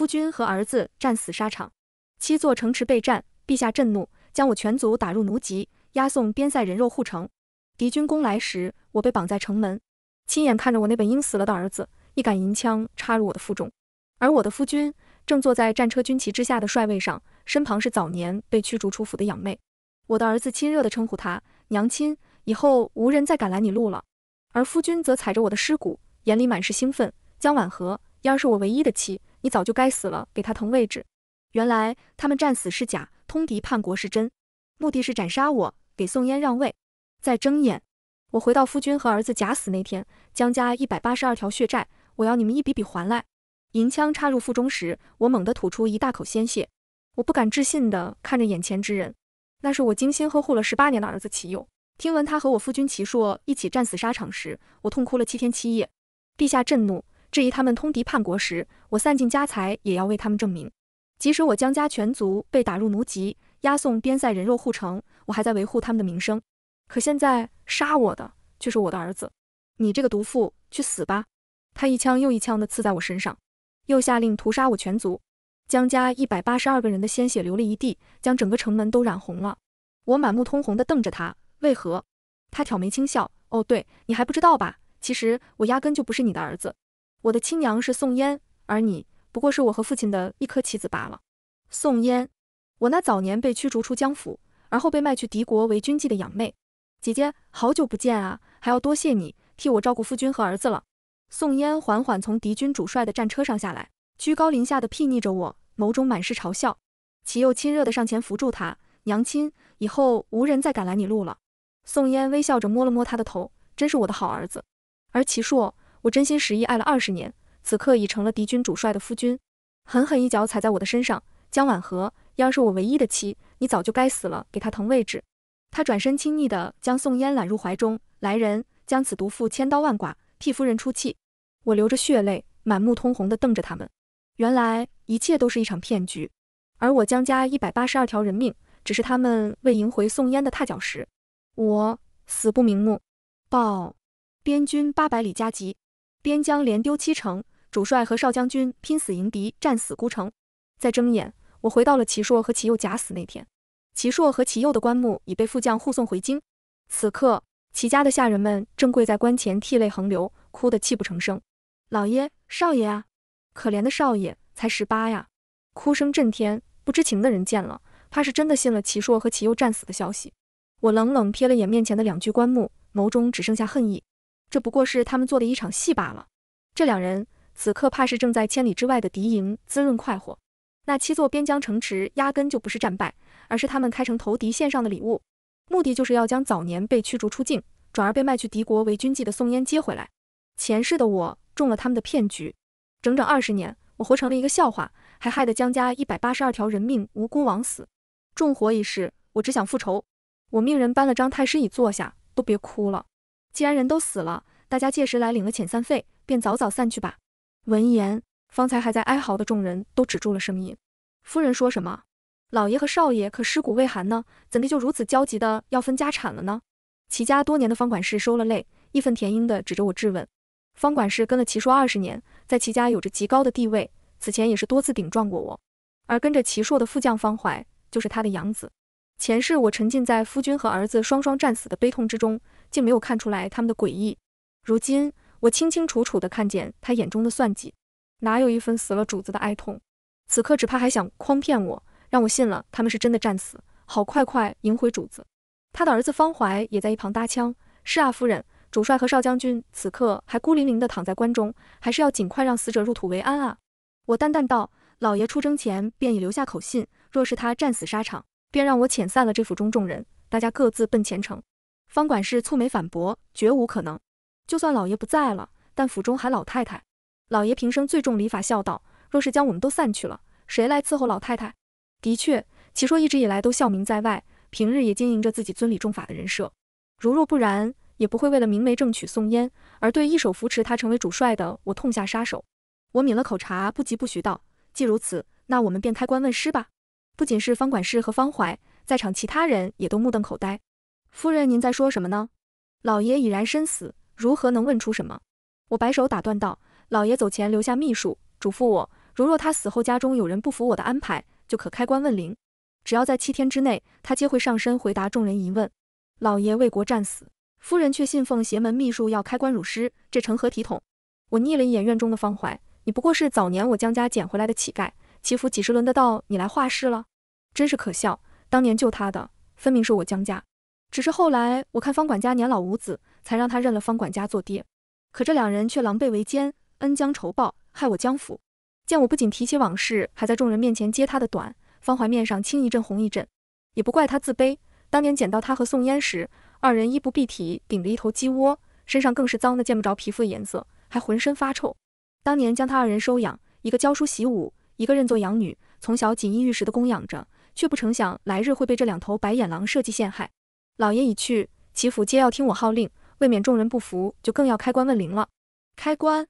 夫君和儿子战死沙场，七座城池被占，陛下震怒，将我全族打入奴籍，押送边塞人肉护城。敌军攻来时，我被绑在城门，亲眼看着我那本应死了的儿子，一杆银枪插入我的腹中，而我的夫君正坐在战车军旗之下的帅位上，身旁是早年被驱逐出府的养妹。我的儿子亲热地称呼她娘亲，以后无人再敢拦你路了。而夫君则踩着我的尸骨，眼里满是兴奋。江婉和，嫣儿是我唯一的妻。你早就该死了，给他腾位置。原来他们战死是假，通敌叛国是真，目的是斩杀我，给宋嫣让位。再睁眼，我回到夫君和儿子假死那天，江家一百八十二条血债，我要你们一笔笔还来。银枪插入腹中时，我猛地吐出一大口鲜血。我不敢置信地看着眼前之人，那是我精心呵护了十八年的儿子齐佑。听闻他和我夫君齐硕一起战死沙场时，我痛哭了七天七夜。陛下震怒。质疑他们通敌叛国时，我散尽家财也要为他们证明。即使我江家全族被打入奴籍，押送边塞人肉护城，我还在维护他们的名声。可现在杀我的却是我的儿子！你这个毒妇，去死吧！他一枪又一枪的刺在我身上，又下令屠杀我全族。江家一百八十二个人的鲜血流了一地，将整个城门都染红了。我满目通红的瞪着他，为何？他挑眉轻笑：“哦，对你还不知道吧？其实我压根就不是你的儿子。”我的亲娘是宋嫣，而你不过是我和父亲的一颗棋子罢了。宋嫣，我那早年被驱逐出江府，而后被卖去敌国为军妓的养妹。姐姐，好久不见啊！还要多谢你替我照顾夫君和儿子了。宋嫣缓缓从敌军主帅的战车上下来，居高临下的睥睨着我，眸中满是嘲笑。齐佑亲热的上前扶住他，娘亲，以后无人再敢拦你路了。宋嫣微笑着摸了摸他的头，真是我的好儿子。而齐朔。我真心实意爱了二十年，此刻已成了敌军主帅的夫君，狠狠一脚踩在我的身上。江婉禾，要是我唯一的妻，你早就该死了，给他腾位置。他转身轻昵地将宋烟揽入怀中。来人，将此毒妇千刀万剐，替夫人出气。我流着血泪，满目通红地瞪着他们。原来一切都是一场骗局，而我江家一百八十二条人命，只是他们为赢回宋烟的踏脚石。我死不瞑目。报边军八百里加急。边疆连丢七城，主帅和少将军拼死迎敌，战死孤城。再睁眼，我回到了齐朔和齐佑假死那天。齐朔和齐佑的棺木已被副将护送回京。此刻，齐家的下人们正跪在棺前，涕泪横流，哭得泣不成声。老爷、少爷啊，可怜的少爷才十八呀！哭声震天，不知情的人见了，怕是真的信了齐朔和齐佑战死的消息。我冷冷瞥了眼面前的两具棺木，眸中只剩下恨意。这不过是他们做的一场戏罢了。这两人此刻怕是正在千里之外的敌营滋润快活。那七座边疆城池压根就不是战败，而是他们开城投敌献上的礼物，目的就是要将早年被驱逐出境，转而被卖去敌国为军妓的宋烟接回来。前世的我中了他们的骗局，整整二十年，我活成了一个笑话，还害得江家一百八十二条人命无辜枉死。重活一世，我只想复仇。我命人搬了张太师椅坐下，都别哭了。既然人都死了，大家届时来领了遣散费，便早早散去吧。闻言，方才还在哀嚎的众人都止住了声音。夫人说什么？老爷和少爷可尸骨未寒呢，怎的就如此焦急的要分家产了呢？齐家多年的方管事收了泪，义愤填膺的指着我质问。方管事跟了齐硕二十年，在齐家有着极高的地位，此前也是多次顶撞过我。而跟着齐硕的副将方怀，就是他的养子。前世我沉浸在夫君和儿子双双战死的悲痛之中，竟没有看出来他们的诡异。如今我清清楚楚的看见他眼中的算计，哪有一分死了主子的哀痛？此刻只怕还想诓骗我，让我信了他们是真的战死，好快快迎回主子。他的儿子方怀也在一旁搭腔：“是啊，夫人，主帅和少将军此刻还孤零零的躺在关中，还是要尽快让死者入土为安啊。”我淡淡道：“老爷出征前便已留下口信，若是他战死沙场。”便让我遣散了这府中众人，大家各自奔前程。方管事蹙眉反驳：“绝无可能！就算老爷不在了，但府中还老太太。老爷平生最重礼法孝道，若是将我们都散去了，谁来伺候老太太？”的确，齐硕一直以来都孝名在外，平日也经营着自己尊礼重法的人设。如若不然，也不会为了明媒正娶宋嫣，而对一手扶持他成为主帅的我痛下杀手。我抿了口茶，不疾不徐道：“既如此，那我们便开棺问尸吧。”不仅是方管事和方怀，在场其他人也都目瞪口呆。夫人，您在说什么呢？老爷已然身死，如何能问出什么？我摆手打断道：“老爷走前留下秘书，嘱咐我，如若他死后家中有人不服我的安排，就可开棺问灵。只要在七天之内，他皆会上身回答众人疑问。”老爷为国战死，夫人却信奉邪门秘术要开棺辱尸，这成何体统？我睨了一眼院中的方怀，你不过是早年我江家捡回来的乞丐，祈福几十轮的道，你来画事了？真是可笑，当年救他的分明是我江家，只是后来我看方管家年老无子，才让他认了方管家做爹。可这两人却狼狈为奸，恩将仇报，害我江府。见我不仅提起往事，还在众人面前揭他的短，方怀面上青一阵红一阵，也不怪他自卑。当年捡到他和宋烟时，二人衣不蔽体，顶着一头鸡窝，身上更是脏的见不着皮肤的颜色，还浑身发臭。当年将他二人收养，一个教书习武，一个认作养女，从小锦衣玉食的供养着。却不成想，来日会被这两头白眼狼设计陷害。老爷已去，祁府皆要听我号令，未免众人不服，就更要开棺问灵了。开棺！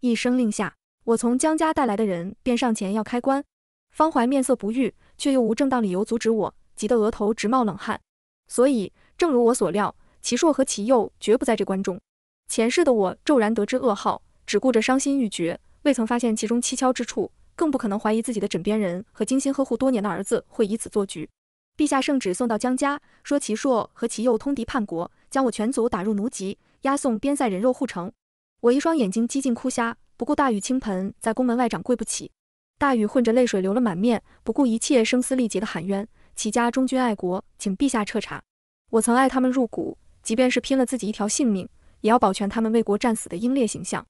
一声令下，我从江家带来的人便上前要开棺。方怀面色不悦，却又无正当理由阻止我，急得额头直冒冷汗。所以，正如我所料，祁硕和祁佑绝不在这棺中。前世的我骤然得知噩耗，只顾着伤心欲绝，未曾发现其中蹊跷之处。更不可能怀疑自己的枕边人和精心呵护多年的儿子会以此做局。陛下圣旨送到江家，说齐硕和齐佑通敌叛国，将我全族打入奴籍，押送边塞人肉护城。我一双眼睛几近哭瞎，不顾大雨倾盆，在宫门外长跪不起。大雨混着泪水流了满面，不顾一切声嘶力竭的喊冤：齐家忠君爱国，请陛下彻查。我曾爱他们入骨，即便是拼了自己一条性命，也要保全他们为国战死的英烈形象。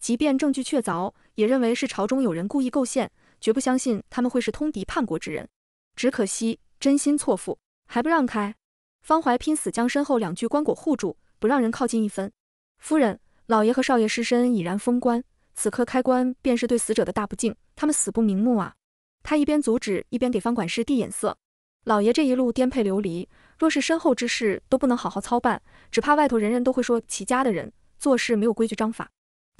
即便证据确凿，也认为是朝中有人故意构陷，绝不相信他们会是通敌叛国之人。只可惜真心错付，还不让开！方怀拼死将身后两具棺椁护住，不让人靠近一分。夫人、老爷和少爷尸身已然封棺，此刻开棺便是对死者的大不敬，他们死不瞑目啊！他一边阻止，一边给方管事递眼色。老爷这一路颠沛流离，若是身后之事都不能好好操办，只怕外头人人都会说齐家的人做事没有规矩章法。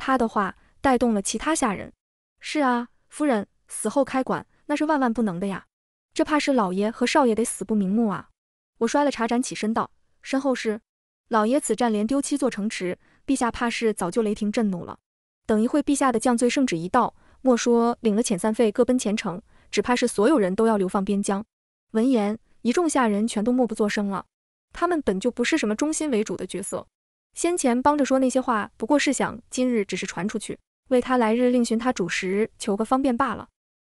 他的话带动了其他下人。是啊，夫人死后开馆那是万万不能的呀，这怕是老爷和少爷得死不瞑目啊！我摔了茶盏，起身道：“身后是，老爷此战连丢七座城池，陛下怕是早就雷霆震怒了。等一会陛下的降罪圣旨一到，莫说领了遣散费各奔前程，只怕是所有人都要流放边疆。”闻言，一众下人全都默不作声了。他们本就不是什么忠心为主的角色。先前帮着说那些话，不过是想今日只是传出去，为他来日另寻他主食，求个方便罢了。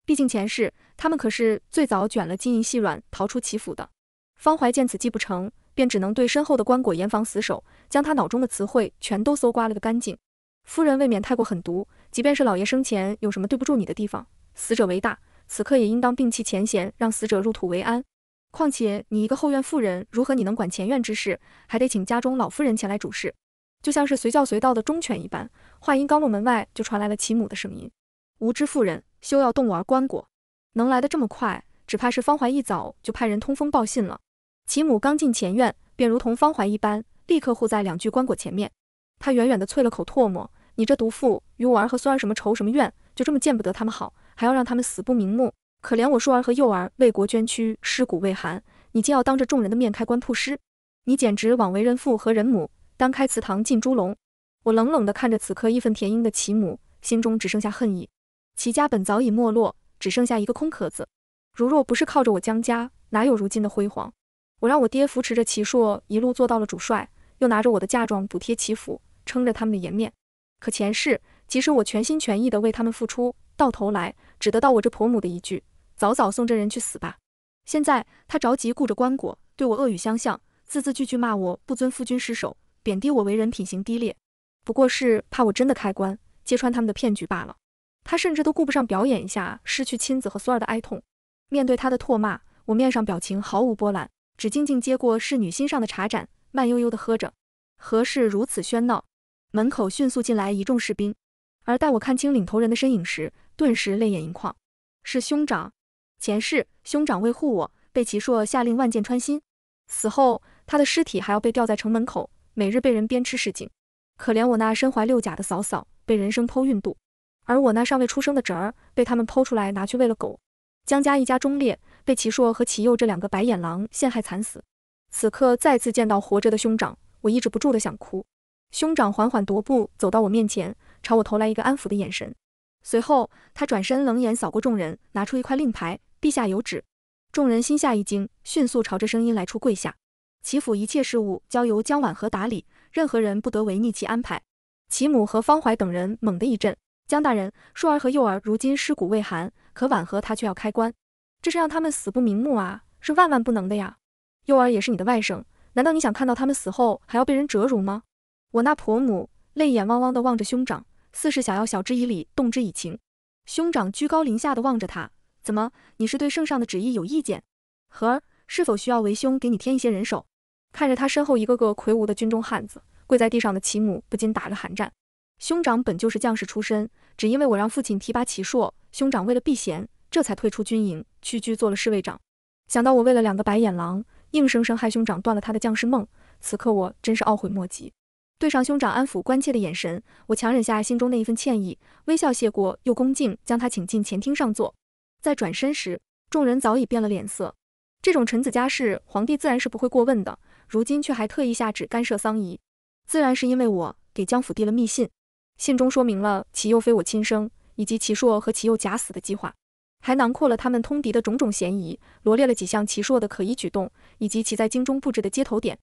毕竟前世他们可是最早卷了金银细软逃出齐府的。方怀见此计不成，便只能对身后的棺椁严防死守，将他脑中的词汇全都搜刮了个干净。夫人未免太过狠毒，即便是老爷生前有什么对不住你的地方，死者为大，此刻也应当摒弃前嫌，让死者入土为安。况且你一个后院妇人，如何你能管前院之事？还得请家中老夫人前来主事，就像是随叫随到的忠犬一般。话音刚落，门外就传来了其母的声音：“无知妇人，休要动我儿棺椁！”能来的这么快，只怕是方怀一早就派人通风报信了。其母刚进前院，便如同方怀一般，立刻护在两具棺椁前面。他远远地啐了口唾沫：“你这毒妇，与我儿和孙儿什么仇什么怨？就这么见不得他们好，还要让他们死不瞑目！”可怜我硕儿和幼儿为国捐躯，尸骨未寒，你竟要当着众人的面开棺曝尸，你简直枉为人父和人母，当开祠堂进猪笼。我冷冷地看着此刻义愤填膺的齐母，心中只剩下恨意。齐家本早已没落，只剩下一个空壳子。如若不是靠着我江家，哪有如今的辉煌？我让我爹扶持着齐硕一路做到了主帅，又拿着我的嫁妆补贴齐府，撑着他们的颜面。可前世，即使我全心全意的为他们付出，到头来只得到我这婆母的一句。早早送这人去死吧！现在他着急顾着棺椁，对我恶语相向，字字句句骂我不尊夫君失守，贬低我为人品行低劣，不过是怕我真的开棺揭穿他们的骗局罢了。他甚至都顾不上表演一下失去亲子和孙儿的哀痛。面对他的唾骂，我面上表情毫无波澜，只静静接过侍女心上的茶盏，慢悠悠地喝着。何事如此喧闹？门口迅速进来一众士兵，而待我看清领头人的身影时，顿时泪眼盈眶，是兄长。前世兄长为护我，被齐硕下令万箭穿心，死后他的尸体还要被吊在城门口，每日被人鞭笞示警。可怜我那身怀六甲的嫂嫂，被人生剖孕肚；而我那尚未出生的侄儿，被他们剖出来拿去喂了狗。江家一家忠烈，被齐硕和齐佑这两个白眼狼陷害惨死。此刻再次见到活着的兄长，我抑制不住的想哭。兄长缓缓踱步走到我面前，朝我投来一个安抚的眼神，随后他转身冷眼扫过众人，拿出一块令牌。陛下有旨，众人心下一惊，迅速朝着声音来处跪下。齐府一切事务交由江婉和打理，任何人不得违逆其安排。齐母和方怀等人猛地一震。江大人，硕儿和幼儿如今尸骨未寒，可婉和他却要开棺，这是让他们死不瞑目啊！是万万不能的呀！幼儿也是你的外甥，难道你想看到他们死后还要被人折辱吗？我那婆母泪眼汪汪的望着兄长，似是想要晓之以理，动之以情。兄长居高临下的望着他。怎么？你是对圣上的旨意有意见？和儿，是否需要为兄给你添一些人手？看着他身后一个个魁梧的军中汉子，跪在地上的齐母不禁打了寒战。兄长本就是将士出身，只因为我让父亲提拔齐硕，兄长为了避嫌，这才退出军营，屈居做了侍卫长。想到我为了两个白眼狼，硬生生害兄长断了他的将士梦，此刻我真是懊悔莫及。对上兄长安抚关切的眼神，我强忍下心中那一份歉意，微笑谢过，又恭敬将他请进前厅上座。在转身时，众人早已变了脸色。这种臣子家事，皇帝自然是不会过问的。如今却还特意下旨干涉丧仪，自然是因为我给江府递了密信，信中说明了齐佑非我亲生，以及齐硕和齐佑假死的计划，还囊括了他们通敌的种种嫌疑，罗列了几项齐硕的可疑举动，以及其在京中布置的接头点。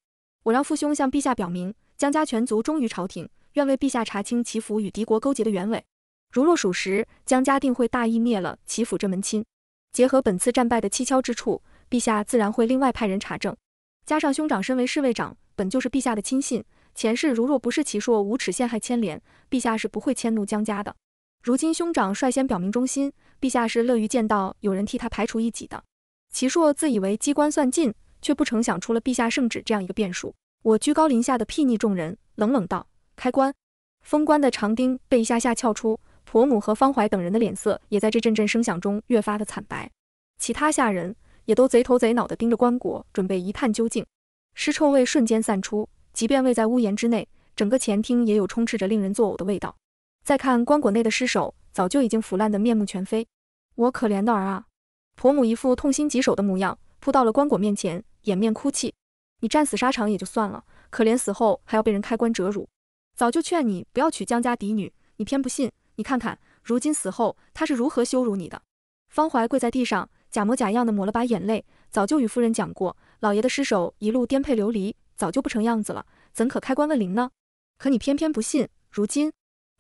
我让父兄向陛下表明，江家全族忠于朝廷，愿为陛下查清齐府与敌国勾结的原委。如若属实，江家定会大义灭了齐府这门亲。结合本次战败的蹊跷之处，陛下自然会另外派人查证。加上兄长身为侍卫长，本就是陛下的亲信，前世如若不是齐硕无耻陷害牵连，陛下是不会迁怒江家的。如今兄长率先表明忠心，陛下是乐于见到有人替他排除异己的。齐硕自以为机关算尽，却不曾想出了陛下圣旨这样一个变数。我居高临下的睥睨众人，冷冷道：“开棺。”封棺的长钉被一下下撬出。婆母和方怀等人的脸色也在这阵阵声响中越发的惨白，其他下人也都贼头贼脑的盯着棺椁，准备一探究竟。尸臭味瞬间散出，即便未在屋檐之内，整个前厅也有充斥着令人作呕的味道。再看棺椁内的尸首，早就已经腐烂的面目全非。我可怜的儿啊！婆母一副痛心疾首的模样，扑到了棺椁面前，掩面哭泣。你战死沙场也就算了，可怜死后还要被人开棺折辱。早就劝你不要娶江家嫡女，你偏不信。你看看，如今死后他是如何羞辱你的？方怀跪在地上，假模假样的抹了把眼泪，早就与夫人讲过，老爷的尸首一路颠沛流离，早就不成样子了，怎可开棺问灵呢？可你偏偏不信。如今，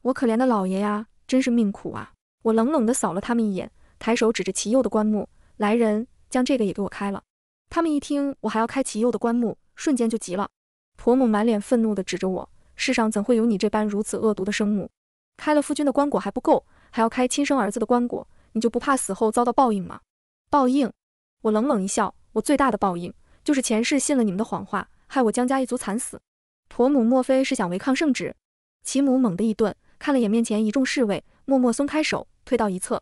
我可怜的老爷呀，真是命苦啊！我冷冷的扫了他们一眼，抬手指着齐佑的棺木，来人，将这个也给我开了。他们一听我还要开齐佑的棺木，瞬间就急了。婆母满脸愤怒的指着我，世上怎会有你这般如此恶毒的生母？开了夫君的棺椁还不够，还要开亲生儿子的棺椁，你就不怕死后遭到报应吗？报应！我冷冷一笑，我最大的报应就是前世信了你们的谎话，害我江家一族惨死。婆母，莫非是想违抗圣旨？齐母猛地一顿，看了眼面前一众侍卫，默默松开手，退到一侧。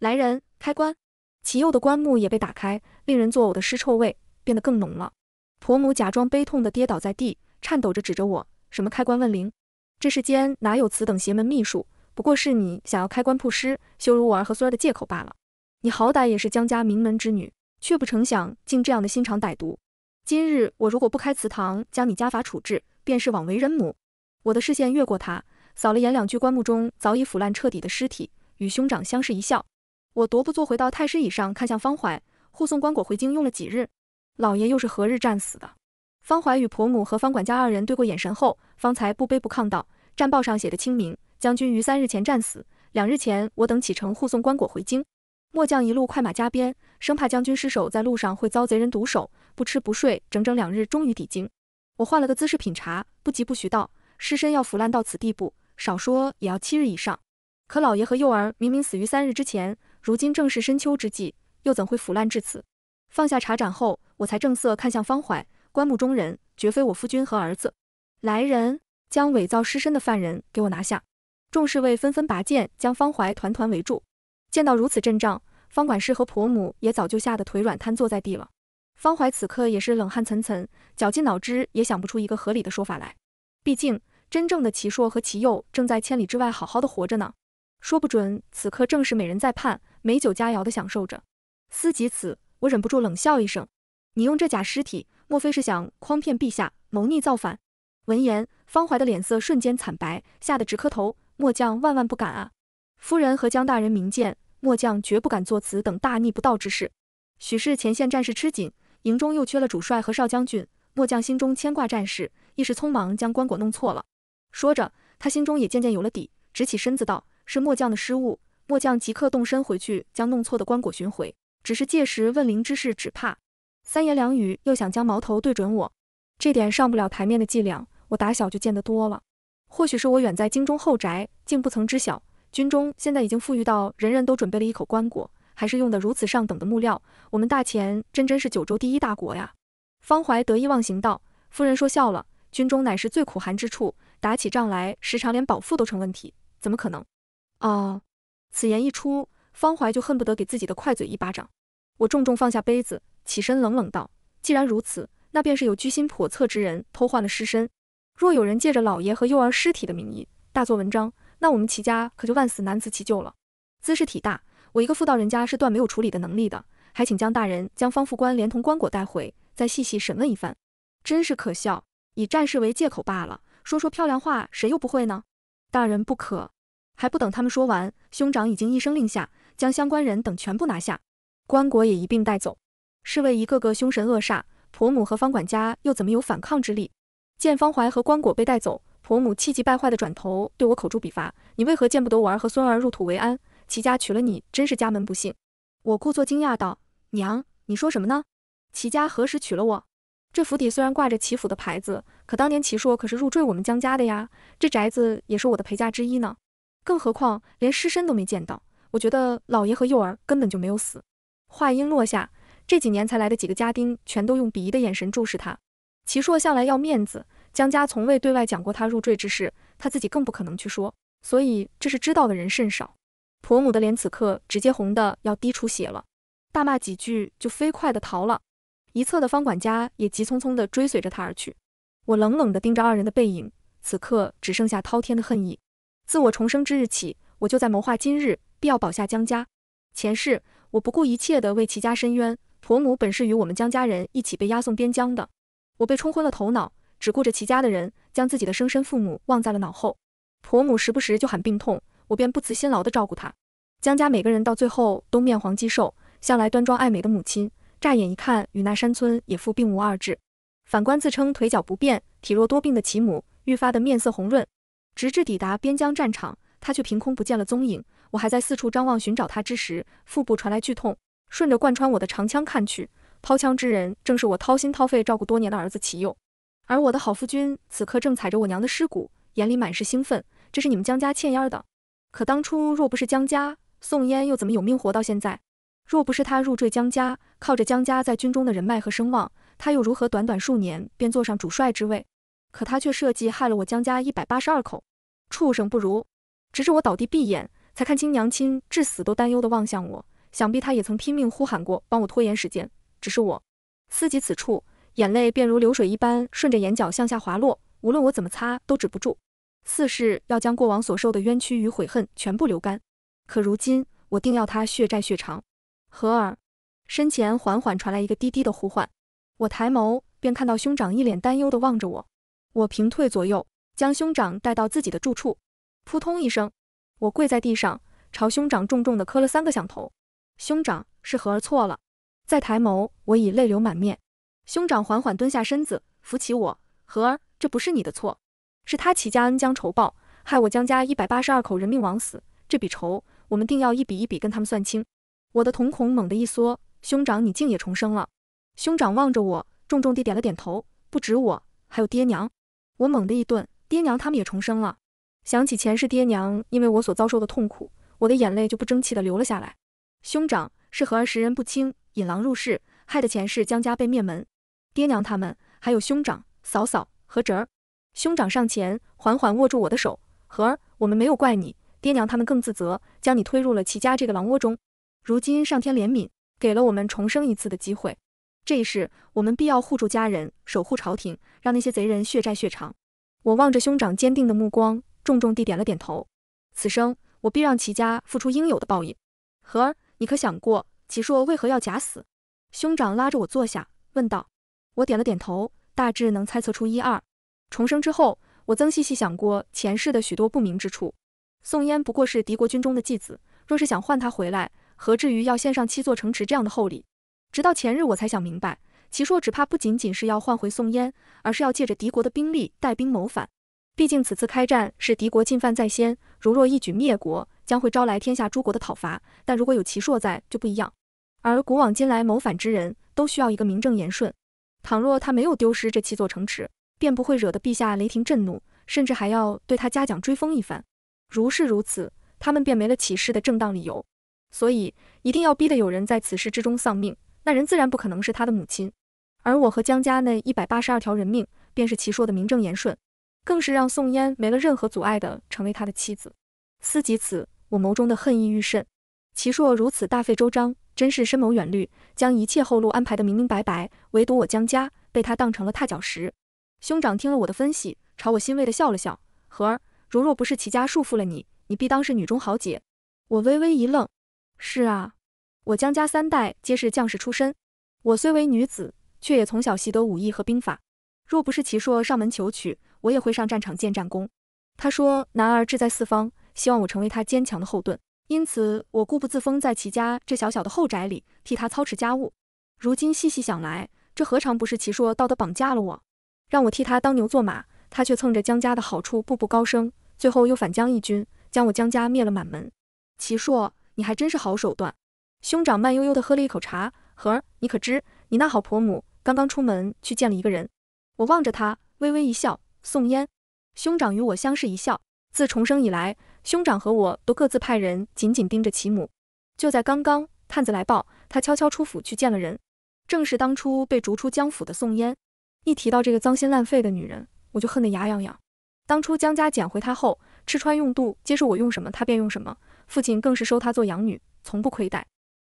来人，开棺。齐佑的棺木也被打开，令人作呕的尸臭味变得更浓了。婆母假装悲痛的跌倒在地，颤抖着指着我：“什么开棺问灵？”这世间哪有此等邪门秘术？不过是你想要开棺铺尸、羞辱我儿和孙儿的借口罢了。你好歹也是江家名门之女，却不成想竟这样的心肠歹毒。今日我如果不开祠堂，将你家法处置，便是枉为人母。我的视线越过他，扫了眼两具棺木中早已腐烂彻底的尸体，与兄长相视一笑。我踱步坐回到太师椅上，看向方怀，护送棺椁回京用了几日？老爷又是何日战死的？方怀与婆母和方管家二人对过眼神后，方才不卑不亢道：“战报上写的清明将军于三日前战死，两日前我等启程护送棺椁回京。末将一路快马加鞭，生怕将军尸首在路上会遭贼人毒手，不吃不睡，整整两日，终于抵京。我换了个姿势品茶，不急不徐道：‘尸身要腐烂到此地步，少说也要七日以上。可老爷和幼儿明明死于三日之前，如今正是深秋之际，又怎会腐烂至此？’放下茶盏后，我才正色看向方怀。”棺木中人绝非我夫君和儿子，来人，将伪造尸身的犯人给我拿下！众侍卫纷纷拔剑，将方怀团团围住。见到如此阵仗，方管事和婆母也早就吓得腿软，瘫坐在地了。方怀此刻也是冷汗涔涔，绞尽脑汁也想不出一个合理的说法来。毕竟，真正的齐硕和齐佑正在千里之外好好的活着呢，说不准此刻正是美人在盼，美酒佳肴的享受着。思及此，我忍不住冷笑一声：你用这假尸体。莫非是想诓骗陛下，谋逆造反？闻言，方怀的脸色瞬间惨白，吓得直磕头。末将万万不敢啊！夫人和江大人明鉴，末将绝不敢做此等大逆不道之事。许是前线战事吃紧，营中又缺了主帅和少将军，末将心中牵挂战事，一时匆忙将棺椁弄错了。说着，他心中也渐渐有了底，直起身子道：“是末将的失误，末将即刻动身回去，将弄错的棺椁寻回。只是届时问灵之事，只怕……”三言两语又想将矛头对准我，这点上不了台面的伎俩，我打小就见得多了。或许是我远在京中后宅，竟不曾知晓，军中现在已经富裕到人人都准备了一口棺椁，还是用的如此上等的木料。我们大秦真真是九州第一大国呀！方怀得意忘形道：“夫人说笑了，军中乃是最苦寒之处，打起仗来时常连饱腹都成问题，怎么可能？”啊！此言一出，方怀就恨不得给自己的快嘴一巴掌。我重重放下杯子。起身冷冷道：“既然如此，那便是有居心叵测之人偷换了尸身。若有人借着老爷和幼儿尸体的名义大做文章，那我们齐家可就万死难辞其咎了。兹事体大，我一个妇道人家是断没有处理的能力的。还请江大人将方副官连同棺椁带回，再细细审问一番。真是可笑，以战事为借口罢了，说说漂亮话，谁又不会呢？大人不可！还不等他们说完，兄长已经一声令下，将相关人等全部拿下，棺椁也一并带走。”侍卫一个个凶神恶煞，婆母和方管家又怎么有反抗之力？见方怀和棺椁被带走，婆母气急败坏的转头对我口诛笔伐：“你为何见不得我儿和孙儿入土为安？齐家娶了你，真是家门不幸。”我故作惊讶道：“娘，你说什么呢？齐家何时娶了我？这府邸虽然挂着齐府的牌子，可当年齐硕可是入赘我们江家的呀，这宅子也是我的陪嫁之一呢。更何况连尸身都没见到，我觉得老爷和幼儿根本就没有死。”话音落下。这几年才来的几个家丁，全都用鄙夷的眼神注视他。齐硕向来要面子，江家从未对外讲过他入赘之事，他自己更不可能去说，所以这是知道的人甚少。婆母的脸此刻直接红的要滴出血了，大骂几句就飞快的逃了。一侧的方管家也急匆匆的追随着他而去。我冷冷的盯着二人的背影，此刻只剩下滔天的恨意。自我重生之日起，我就在谋划今日，必要保下江家。前世我不顾一切的为齐家伸冤。婆母本是与我们江家人一起被押送边疆的，我被冲昏了头脑，只顾着齐家的人，将自己的生身父母忘在了脑后。婆母时不时就喊病痛，我便不辞辛劳的照顾她。江家每个人到最后都面黄肌瘦，向来端庄爱美的母亲，乍眼一看与那山村野妇并无二致。反观自称腿脚不便、体弱多病的齐母，愈发的面色红润。直至抵达边疆战场，她却凭空不见了踪影。我还在四处张望寻找她之时，腹部传来剧痛。顺着贯穿我的长枪看去，抛枪之人正是我掏心掏肺照顾多年的儿子齐佑，而我的好夫君此刻正踩着我娘的尸骨，眼里满是兴奋。这是你们江家欠烟儿的，可当初若不是江家，宋烟又怎么有命活到现在？若不是他入赘江家，靠着江家在军中的人脉和声望，他又如何短短数年便坐上主帅之位？可他却设计害了我江家一百八十二口，畜生不如！直至我倒地闭眼，才看清娘亲至死都担忧地望向我。想必他也曾拼命呼喊过，帮我拖延时间。只是我思及此处，眼泪便如流水一般顺着眼角向下滑落，无论我怎么擦，都止不住。似是要将过往所受的冤屈与悔恨全部流干，可如今我定要他血债血偿。何尔身前缓缓传来一个低低的呼唤，我抬眸便看到兄长一脸担忧地望着我。我平退左右，将兄长带到自己的住处。扑通一声，我跪在地上，朝兄长重重地磕了三个响头。兄长是何儿错了？再抬眸，我已泪流满面。兄长缓缓蹲下身子，扶起我。何儿，这不是你的错，是他齐家恩将仇报，害我江家一百八十二口人命枉死。这笔仇，我们定要一笔一笔跟他们算清。我的瞳孔猛地一缩，兄长，你竟也重生了！兄长望着我，重重地点了点头。不止我，还有爹娘。我猛地一顿，爹娘他们也重生了。想起前世爹娘因为我所遭受的痛苦，我的眼泪就不争气地流了下来。兄长是和儿识人不清，引狼入室，害得前世江家被灭门，爹娘他们，还有兄长、嫂嫂和侄儿。兄长上前，缓缓握住我的手，和儿，我们没有怪你，爹娘他们更自责，将你推入了齐家这个狼窝中。如今上天怜悯，给了我们重生一次的机会。这一世，我们必要护住家人，守护朝廷，让那些贼人血债血偿。我望着兄长坚定的目光，重重地点了点头。此生我必让齐家付出应有的报应，和儿。你可想过祁硕为何要假死？兄长拉着我坐下，问道。我点了点头，大致能猜测出一二。重生之后，我曾细细想过前世的许多不明之处。宋嫣不过是敌国军中的继子，若是想换他回来，何至于要献上七座城池这样的厚礼？直到前日，我才想明白，齐硕只怕不仅仅是要换回宋嫣，而是要借着敌国的兵力带兵谋反。毕竟此次开战是敌国进犯在先，如若一举灭国，将会招来天下诸国的讨伐。但如果有齐朔在就不一样。而古往今来谋反之人都需要一个名正言顺。倘若他没有丢失这七座城池，便不会惹得陛下雷霆震怒，甚至还要对他嘉奖追封一番。如是如此，他们便没了起事的正当理由。所以一定要逼得有人在此事之中丧命。那人自然不可能是他的母亲，而我和江家那一百八十二条人命，便是齐朔的名正言顺。更是让宋嫣没了任何阻碍的成为他的妻子。思及此，我眸中的恨意愈甚。齐硕如此大费周章，真是深谋远虑，将一切后路安排的明明白白，唯独我江家被他当成了踏脚石。兄长听了我的分析，朝我欣慰的笑了笑：“和儿，如若不是齐家束缚了你，你必当是女中豪杰。”我微微一愣：“是啊，我江家三代皆是将士出身，我虽为女子，却也从小习得武艺和兵法。若不是齐硕上门求娶，”我也会上战场建战功，他说：“男儿志在四方，希望我成为他坚强的后盾。”因此，我固步自封在齐家这小小的后宅里，替他操持家务。如今细细想来，这何尝不是齐硕道德绑架了我，让我替他当牛做马？他却蹭着江家的好处，步步高升，最后又反将一军，将我江家灭了满门。齐硕，你还真是好手段。兄长慢悠悠地喝了一口茶，和儿，你可知你那好婆母刚刚出门去见了一个人？我望着他，微微一笑。宋烟，兄长与我相视一笑。自重生以来，兄长和我都各自派人紧紧盯着其母。就在刚刚，探子来报，他悄悄出府去见了人，正是当初被逐出江府的宋烟。一提到这个脏心烂肺的女人，我就恨得牙痒痒。当初江家捡回她后，吃穿用度皆是我用什么，她便用什么。父亲更是收她做养女，从不亏待。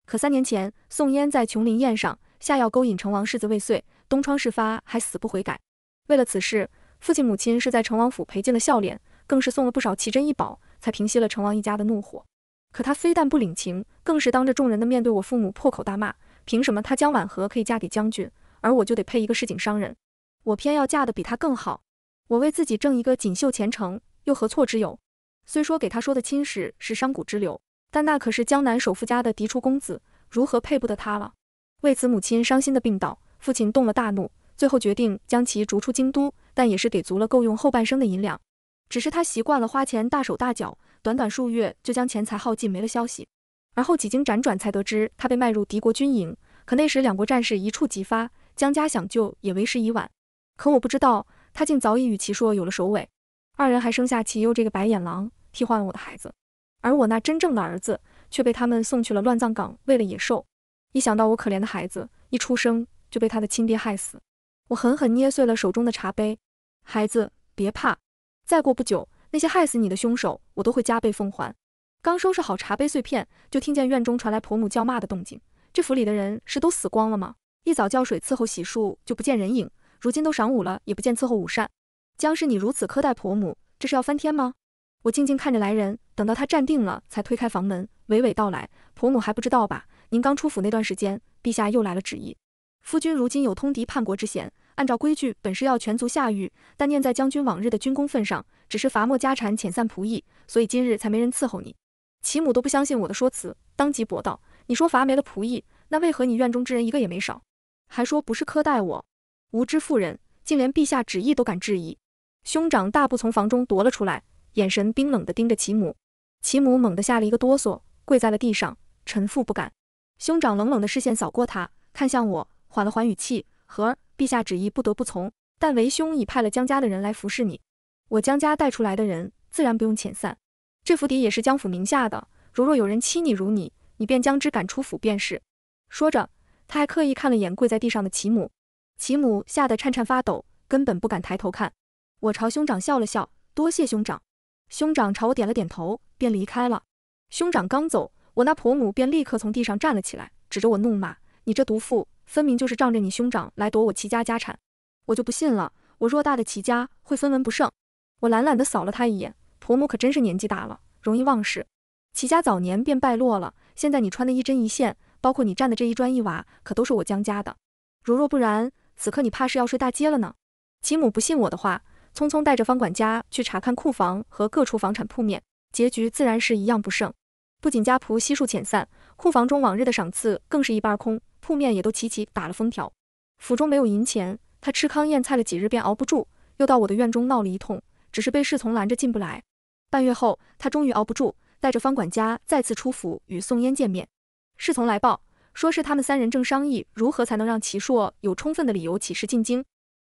可三年前，宋烟在琼林宴上下药勾引成王世子未遂，东窗事发还死不悔改。为了此事。父亲母亲是在成王府赔尽了笑脸，更是送了不少奇珍异宝，才平息了成王一家的怒火。可他非但不领情，更是当着众人的面对我父母破口大骂：凭什么他江婉和可以嫁给将军，而我就得配一个市井商人？我偏要嫁得比他更好，我为自己挣一个锦绣前程，又何错之有？虽说给他说的亲事是商贾之流，但那可是江南首富家的嫡出公子，如何配不得他了？为此，母亲伤心的病倒，父亲动了大怒。最后决定将其逐出京都，但也是给足了够用后半生的银两。只是他习惯了花钱大手大脚，短短数月就将钱财耗尽，没了消息。而后几经辗转才得知他被卖入敌国军营，可那时两国战事一触即发，江家想救也为时已晚。可我不知道，他竟早已与齐硕有了首尾，二人还生下齐幽这个白眼狼，替换了我的孩子，而我那真正的儿子却被他们送去了乱葬岗，喂了野兽。一想到我可怜的孩子，一出生就被他的亲爹害死。我狠狠捏碎了手中的茶杯，孩子别怕，再过不久，那些害死你的凶手，我都会加倍奉还。刚收拾好茶杯碎片，就听见院中传来婆母叫骂的动静。这府里的人是都死光了吗？一早叫水伺候洗漱就不见人影，如今都晌午了也不见伺候午膳。江氏，你如此苛待婆母，这是要翻天吗？我静静看着来人，等到他站定了，才推开房门，娓娓道来。婆母还不知道吧？您刚出府那段时间，陛下又来了旨意，夫君如今有通敌叛国之嫌。按照规矩，本是要全族下狱，但念在将军往日的军功份上，只是罚没家产、遣散仆役，所以今日才没人伺候你。其母都不相信我的说辞，当即驳道：“你说罚没了仆役，那为何你院中之人一个也没少？还说不是苛待我，无知妇人，竟连陛下旨意都敢质疑！”兄长大步从房中踱了出来，眼神冰冷地盯着其母。其母猛地吓了一个哆嗦，跪在了地上：“臣妇不敢。”兄长冷冷的视线扫过他，看向我，缓了缓语气。和儿，陛下旨意不得不从，但为兄已派了江家的人来服侍你。我江家带出来的人，自然不用遣散。这府邸也是江府名下的，如若有人欺你辱你，你便将之赶出府便是。说着，他还刻意看了眼跪在地上的其母，其母吓得颤颤发抖，根本不敢抬头看。我朝兄长笑了笑，多谢兄长。兄长朝我点了点头，便离开了。兄长刚走，我那婆母便立刻从地上站了起来，指着我怒骂：“你这毒妇！”分明就是仗着你兄长来夺我齐家家产，我就不信了！我偌大的齐家会分文不剩？我懒懒地扫了他一眼，婆母可真是年纪大了，容易忘事。齐家早年便败落了，现在你穿的一针一线，包括你站的这一砖一瓦，可都是我江家的。如若不然，此刻你怕是要睡大街了呢！齐母不信我的话，匆匆带着方管家去查看库房和各处房产铺面，结局自然是一样不剩。不仅家仆悉数遣散，库房中往日的赏赐更是一半空。铺面也都齐齐打了封条，府中没有银钱，他吃糠咽菜了几日便熬不住，又到我的院中闹了一通，只是被侍从拦着进不来。半月后，他终于熬不住，带着方管家再次出府与宋烟见面。侍从来报，说是他们三人正商议如何才能让齐硕有充分的理由起事进京。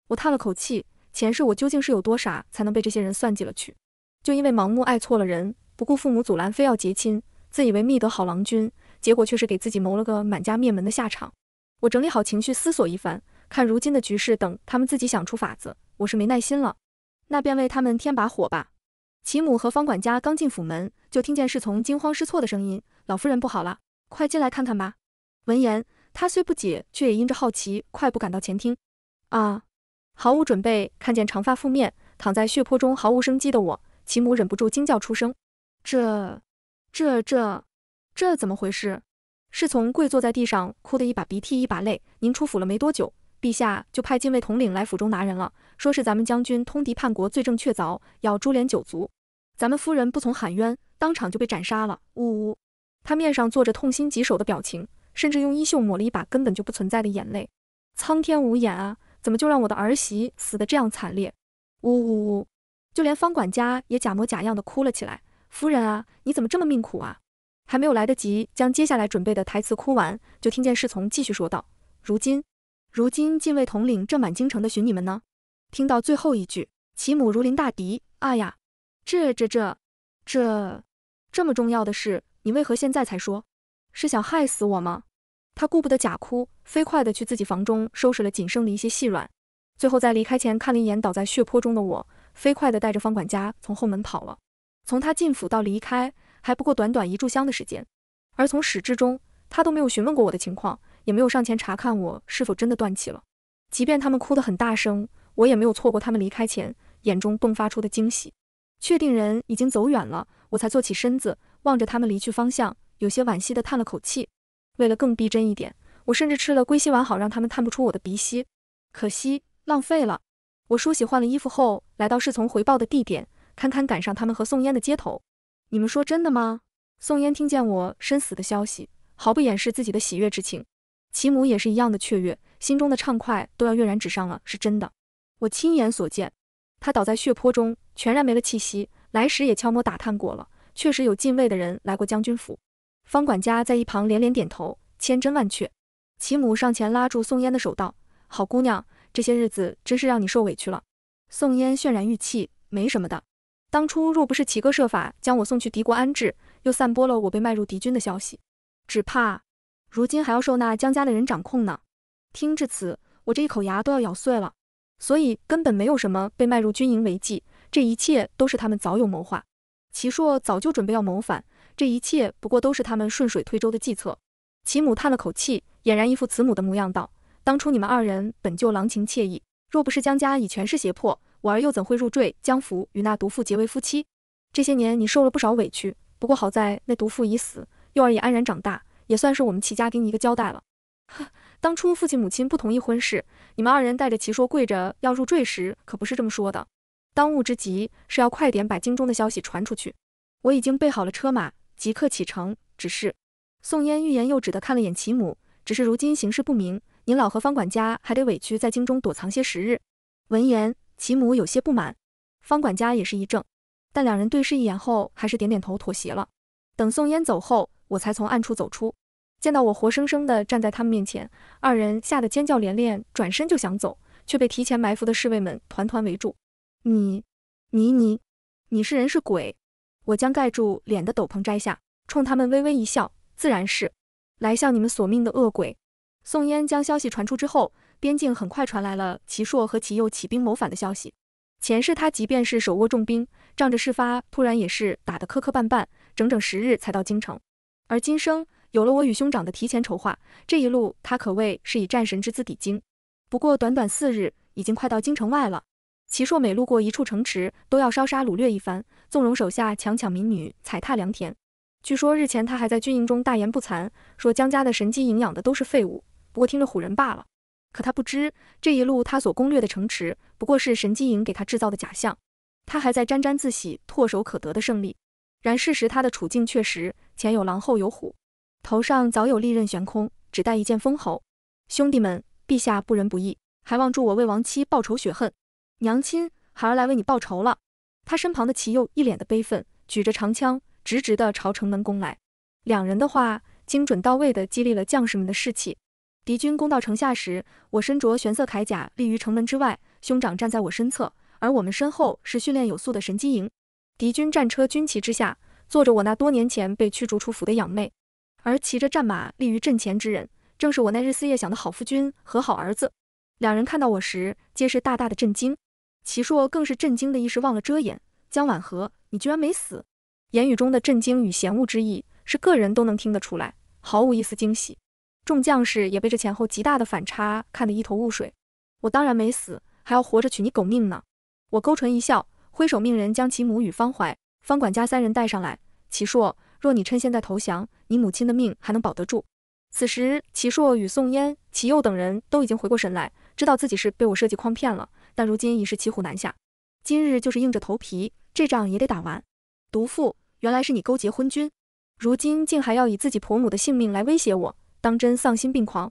我叹了口气，前世我究竟是有多傻，才能被这些人算计了去？就因为盲目爱错了人，不顾父母阻拦非要结亲，自以为觅得好郎君。结果却是给自己谋了个满家灭门的下场。我整理好情绪，思索一番，看如今的局势，等他们自己想出法子，我是没耐心了。那便为他们添把火吧。齐母和方管家刚进府门，就听见侍从惊慌失措的声音：“老夫人不好了，快进来看看吧。”闻言，他虽不解，却也因着好奇，快步赶到前厅。啊！毫无准备，看见长发覆面、躺在血泊中毫无生机的我，齐母忍不住惊叫出声：“这、这、这！”这怎么回事？侍从跪坐在地上，哭的一把鼻涕一把泪。您出府了没多久，陛下就派禁卫统领来府中拿人了，说是咱们将军通敌叛国，罪证确凿，要株连九族。咱们夫人不从喊冤，当场就被斩杀了。呜呜，他面上做着痛心疾首的表情，甚至用衣袖抹了一把根本就不存在的眼泪。苍天无眼啊！怎么就让我的儿媳死的这样惨烈？呜呜呜！就连方管家也假模假样的哭了起来。夫人啊，你怎么这么命苦啊？还没有来得及将接下来准备的台词哭完，就听见侍从继续说道：“如今，如今禁卫统领正满京城的寻你们呢。”听到最后一句，其母如临大敌。啊呀，这这这这，这么重要的事，你为何现在才说？是想害死我吗？他顾不得假哭，飞快的去自己房中收拾了仅剩的一些细软，最后在离开前看了一眼倒在血泊中的我，飞快的带着方管家从后门跑了。从他进府到离开。还不过短短一炷香的时间，而从始至终，他都没有询问过我的情况，也没有上前查看我是否真的断气了。即便他们哭得很大声，我也没有错过他们离开前眼中迸发出的惊喜。确定人已经走远了，我才坐起身子，望着他们离去方向，有些惋惜地叹了口气。为了更逼真一点，我甚至吃了归西丸，好让他们探不出我的鼻息。可惜浪费了。我梳洗换了衣服后，来到侍从回报的地点，堪堪赶上他们和宋烟的接头。你们说真的吗？宋嫣听见我身死的消息，毫不掩饰自己的喜悦之情，其母也是一样的雀跃，心中的畅快都要跃然纸上了。是真的，我亲眼所见，他倒在血泊中，全然没了气息。来时也悄摸打探过了，确实有禁卫的人来过将军府。方管家在一旁连连点头，千真万确。其母上前拉住宋嫣的手，道：好姑娘，这些日子真是让你受委屈了。宋嫣渲然欲泣，没什么的。当初若不是齐哥设法将我送去敌国安置，又散播了我被卖入敌军的消息，只怕如今还要受那江家的人掌控呢。听至此，我这一口牙都要咬碎了。所以根本没有什么被卖入军营为妓，这一切都是他们早有谋划。齐硕早就准备要谋反，这一切不过都是他们顺水推舟的计策。齐母叹了口气，俨然一副慈母的模样，道：“当初你们二人本就郎情妾意，若不是江家以权势胁迫。”我儿又怎会入赘江府，与那毒妇结为夫妻？这些年你受了不少委屈，不过好在那毒妇已死，幼儿也安然长大，也算是我们齐家给你一个交代了。呵，当初父亲母亲不同意婚事，你们二人带着齐硕跪着要入赘时，可不是这么说的。当务之急是要快点把京中的消息传出去。我已经备好了车马，即刻启程。只是，宋烟欲言又止的看了眼齐母，只是如今形势不明，您老和方管家还得委屈在京中躲藏些时日。闻言。其母有些不满，方管家也是一怔，但两人对视一眼后，还是点点头妥协了。等宋烟走后，我才从暗处走出，见到我活生生的站在他们面前，二人吓得尖叫连连，转身就想走，却被提前埋伏的侍卫们团团围住。你、你、你，你是人是鬼？我将盖住脸的斗篷摘下，冲他们微微一笑，自然是来向你们索命的恶鬼。宋烟将消息传出之后。边境很快传来了齐硕和齐佑起兵谋反的消息。前世他即便是手握重兵，仗着事发突然，也是打得磕磕绊绊，整整十日才到京城。而今生有了我与兄长的提前筹划，这一路他可谓是以战神之姿抵京。不过短短四日，已经快到京城外了。齐硕每路过一处城池，都要烧杀掳掠一番，纵容手下强抢民女，踩踏良田。据说日前他还在军营中大言不惭，说江家的神机营养的都是废物，不过听着唬人罢了。可他不知，这一路他所攻略的城池不过是神机营给他制造的假象，他还在沾沾自喜，唾手可得的胜利。然事实他的处境确实前有狼后有虎，头上早有利刃悬空，只待一剑封喉。兄弟们，陛下不仁不义，还望助我为亡妻报仇雪恨。娘亲，孩儿来为你报仇了。他身旁的齐佑一脸的悲愤，举着长枪直直的朝城门攻来。两人的话精准到位的激励了将士们的士气。敌军攻到城下时，我身着玄色铠甲，立于城门之外。兄长站在我身侧，而我们身后是训练有素的神机营。敌军战车军旗之下，坐着我那多年前被驱逐出府的养妹。而骑着战马立于阵前之人，正是我那日思夜想的好夫君和好儿子。两人看到我时，皆是大大的震惊。齐硕更是震惊的一时忘了遮掩。江婉和，你居然没死！言语中的震惊与嫌恶之意，是个人都能听得出来，毫无一丝惊喜。众将士也被这前后极大的反差看得一头雾水。我当然没死，还要活着取你狗命呢！我勾唇一笑，挥手命人将其母与方怀、方管家三人带上来。齐硕，若你趁现在投降，你母亲的命还能保得住。此时，齐硕与宋嫣、齐佑等人都已经回过神来，知道自己是被我设计诓骗了，但如今已是骑虎难下，今日就是硬着头皮，这仗也得打完。毒妇，原来是你勾结昏君，如今竟还要以自己婆母的性命来威胁我！当真丧心病狂，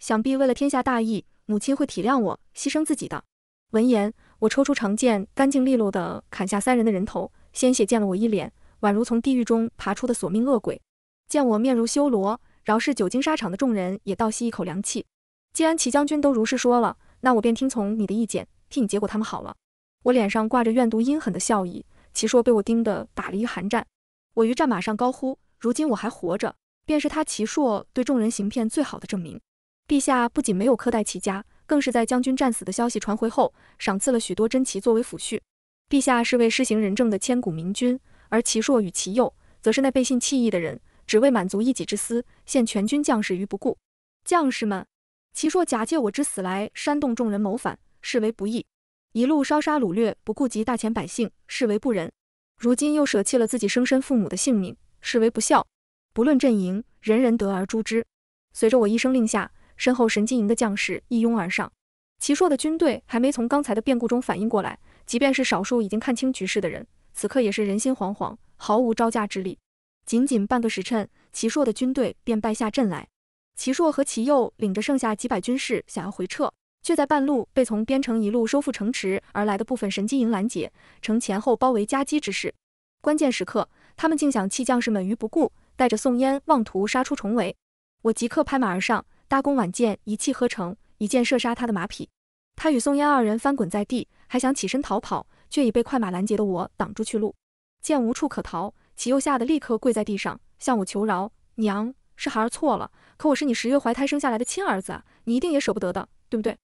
想必为了天下大义，母亲会体谅我，牺牲自己的。闻言，我抽出长剑，干净利落的砍下三人的人头，鲜血溅了我一脸，宛如从地狱中爬出的索命恶鬼。见我面如修罗，饶是久经沙场的众人也倒吸一口凉气。既然齐将军都如是说了，那我便听从你的意见，替你结果他们好了。我脸上挂着怨毒阴狠的笑意，齐硕被我盯得打了一个寒战。我于战马上高呼，如今我还活着。便是他齐朔对众人行骗最好的证明。陛下不仅没有苛待齐家，更是在将军战死的消息传回后，赏赐了许多珍奇作为抚恤。陛下是位施行仁政的千古明君，而齐朔与齐佑则是那背信弃义的人，只为满足一己之私，陷全军将士于不顾。将士们，齐朔假借我之死来煽动众人谋反，是为不义；一路烧杀掳掠，不顾及大秦百姓，是为不仁；如今又舍弃了自己生身父母的性命，是为不孝。不论阵营，人人得而诛之。随着我一声令下，身后神机营的将士一拥而上。齐硕的军队还没从刚才的变故中反应过来，即便是少数已经看清局势的人，此刻也是人心惶惶，毫无招架之力。仅仅半个时辰，齐硕的军队便败下阵来。齐硕和齐佑领着剩下几百军士想要回撤，却在半路被从边城一路收复城池而来的部分神机营拦截，呈前后包围夹击之势。关键时刻，他们竟想弃将士们于不顾。带着宋烟妄图杀出重围，我即刻拍马而上，搭弓挽箭，一气呵成，一箭射杀他的马匹。他与宋烟二人翻滚在地，还想起身逃跑，却已被快马拦截的我挡住去路。见无处可逃，齐佑吓得立刻跪在地上，向我求饶：“娘，是孩儿错了，可我是你十月怀胎生下来的亲儿子，你一定也舍不得的，对不对？”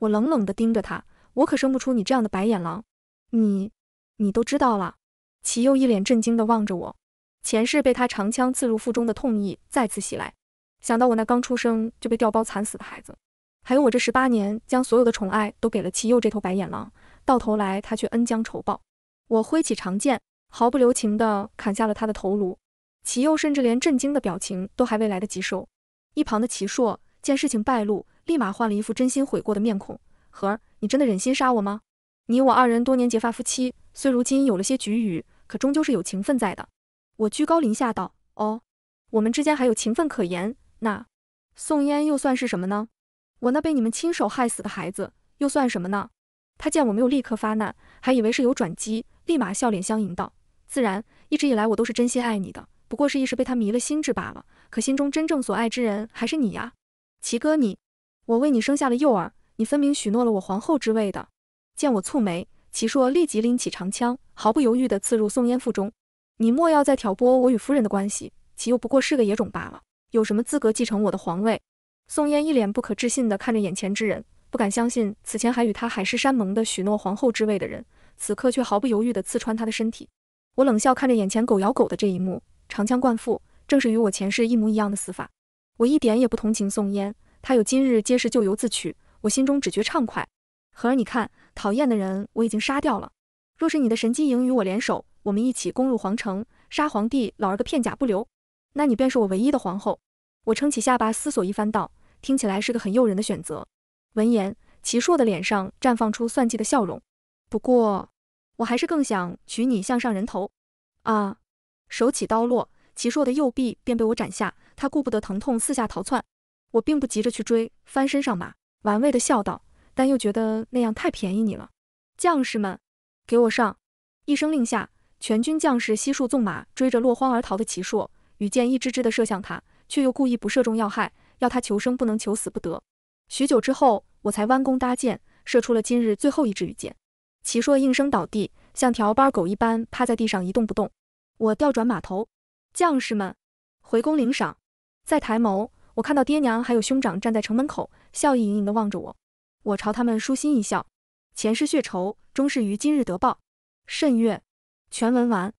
我冷冷地盯着他，我可生不出你这样的白眼狼。你，你都知道了？齐佑一脸震惊地望着我。前世被他长枪刺入腹中的痛意再次袭来，想到我那刚出生就被调包惨死的孩子，还有我这十八年将所有的宠爱都给了齐佑这头白眼狼，到头来他却恩将仇报。我挥起长剑，毫不留情地砍下了他的头颅。齐佑甚至连震惊的表情都还未来得及收，一旁的齐硕见事情败露，立马换了一副真心悔过的面孔。和儿，你真的忍心杀我吗？你我二人多年结发夫妻，虽如今有了些龃龉，可终究是有情分在的。我居高临下道：“哦，我们之间还有情分可言？那宋嫣又算是什么呢？我那被你们亲手害死的孩子又算什么呢？”他见我没有立刻发难，还以为是有转机，立马笑脸相迎道：“自然，一直以来我都是真心爱你的，不过是一时被他迷了心智罢了。可心中真正所爱之人还是你呀，齐哥你。我为你生下了幼儿，你分明许诺了我皇后之位的。”见我蹙眉，齐硕立即拎起长枪，毫不犹豫地刺入宋嫣腹中。你莫要再挑拨我与夫人的关系，其又不过是个野种罢了，有什么资格继承我的皇位？宋烟一脸不可置信地看着眼前之人，不敢相信此前还与他海誓山盟的许诺皇后之位的人，此刻却毫不犹豫地刺穿他的身体。我冷笑看着眼前狗咬狗的这一幕，长枪贯腹，正是与我前世一模一样的死法。我一点也不同情宋烟，她有今日皆是咎由自取。我心中只觉畅快。和儿，你看，讨厌的人我已经杀掉了。若是你的神机营与我联手。我们一起攻入皇城，杀皇帝老儿个片甲不留，那你便是我唯一的皇后。我撑起下巴思索一番道：“听起来是个很诱人的选择。”闻言，齐硕的脸上绽放出算计的笑容。不过，我还是更想娶你项上人头。啊！手起刀落，齐硕的右臂便被我斩下。他顾不得疼痛，四下逃窜。我并不急着去追，翻身上马，玩味的笑道：“但又觉得那样太便宜你了。”将士们，给我上！一声令下。全军将士悉数纵马追着落荒而逃的齐朔，羽箭一支支的射向他，却又故意不射中要害，要他求生不能，求死不得。许久之后，我才弯弓搭箭，射出了今日最后一支羽箭。齐朔应声倒地，像条巴狗一般趴在地上一动不动。我调转马头，将士们回宫领赏。再抬眸，我看到爹娘还有兄长站在城门口，笑意盈盈的望着我。我朝他们舒心一笑，前世血仇终是于今日得报，甚悦。全文完。